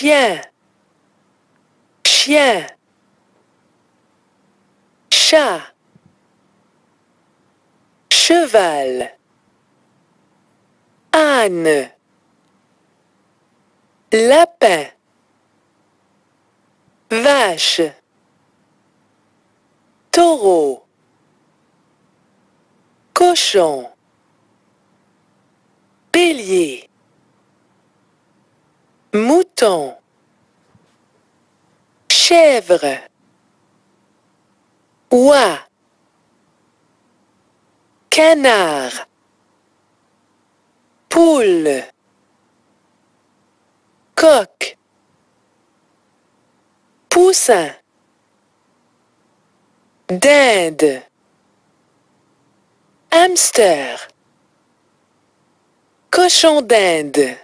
chien, chien, chat, cheval, âne, lapin, vache, taureau, cochon, bélier, mouton chèvre, oie, canard, poule, coq, poussin, dinde, hamster, cochon d'Inde.